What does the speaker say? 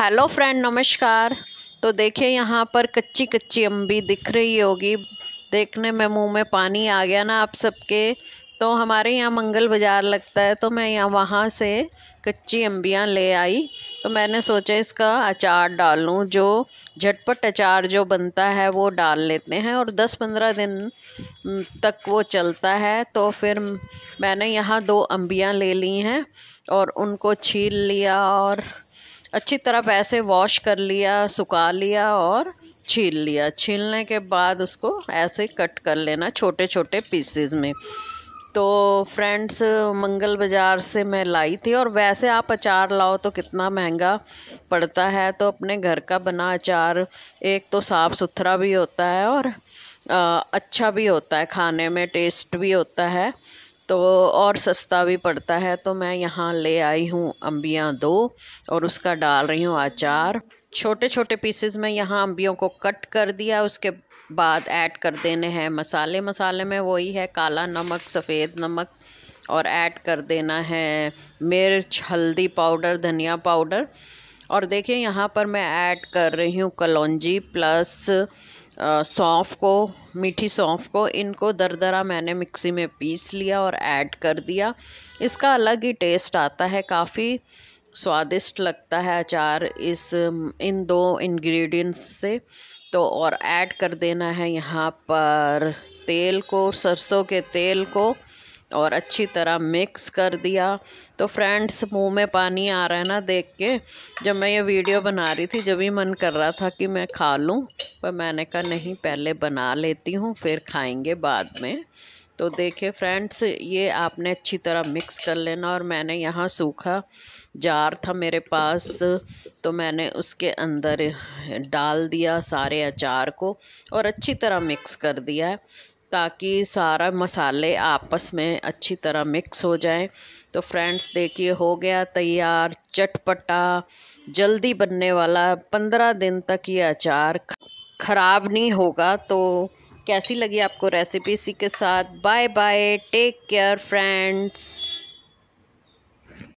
hello friend नमस्कार तो देखिए यहाँ पर कच्ची कच्ची अम्बी दिख रही होगी देखने में मुंह में पानी आ गया ना आप सबके तो हमारे यहाँ मंगल बाज़ार लगता है तो मैं यहाँ वहाँ से कच्ची अम्बियाँ ले आई तो मैंने सोचा इसका अचार डाल लूँ जो झटपट अचार जो बनता है वो डाल लेते हैं और 10-15 दिन तक वो चलता है तो फिर मैंने यहाँ दो अम्बियाँ ले ली हैं और उनको छील लिया और अच्छी तरह ऐसे वॉश कर लिया सुखा लिया और छील लिया छीलने के बाद उसको ऐसे कट कर लेना छोटे छोटे पीसेस में तो फ्रेंड्स मंगल बाज़ार से मैं लाई थी और वैसे आप अचार लाओ तो कितना महंगा पड़ता है तो अपने घर का बना अचार एक तो साफ़ सुथरा भी होता है और आ, अच्छा भी होता है खाने में टेस्ट भी होता है तो और सस्ता भी पड़ता है तो मैं यहाँ ले आई हूँ अम्बियाँ दो और उसका डाल रही हूँ अचार छोटे छोटे पीसेस में यहाँ अम्बियों को कट कर दिया उसके बाद ऐड कर देने हैं मसाले मसाले में वही है काला नमक सफ़ेद नमक और ऐड कर देना है मिर्च हल्दी पाउडर धनिया पाउडर और देखिए यहाँ पर मैं ऐड कर रही हूँ कलौजी प्लस सौंफ को मीठी सौंफ को इनको दरदरा मैंने मिक्सी में पीस लिया और ऐड कर दिया इसका अलग ही टेस्ट आता है काफ़ी स्वादिष्ट लगता है अचार इस इन दो इंग्रेडिएंट्स से तो और ऐड कर देना है यहाँ पर तेल को सरसों के तेल को और अच्छी तरह मिक्स कर दिया तो फ्रेंड्स मुंह में पानी आ रहा है ना देख के जब मैं ये वीडियो बना रही थी जब ही मन कर रहा था कि मैं खा लूँ पर मैंने कहा नहीं पहले बना लेती हूँ फिर खाएंगे बाद में तो देखिए फ्रेंड्स ये आपने अच्छी तरह मिक्स कर लेना और मैंने यहाँ सूखा जार था मेरे पास तो मैंने उसके अंदर डाल दिया सारे अचार को और अच्छी तरह मिक्स कर दिया है ताकि सारा मसाले आपस में अच्छी तरह मिक्स हो जाए तो फ्रेंड्स देखिए हो गया तैयार चटपटा जल्दी बनने वाला पंद्रह दिन तक ये अचार ख़राब नहीं होगा तो कैसी लगी आपको रेसिपी इसी के साथ bye bye take care friends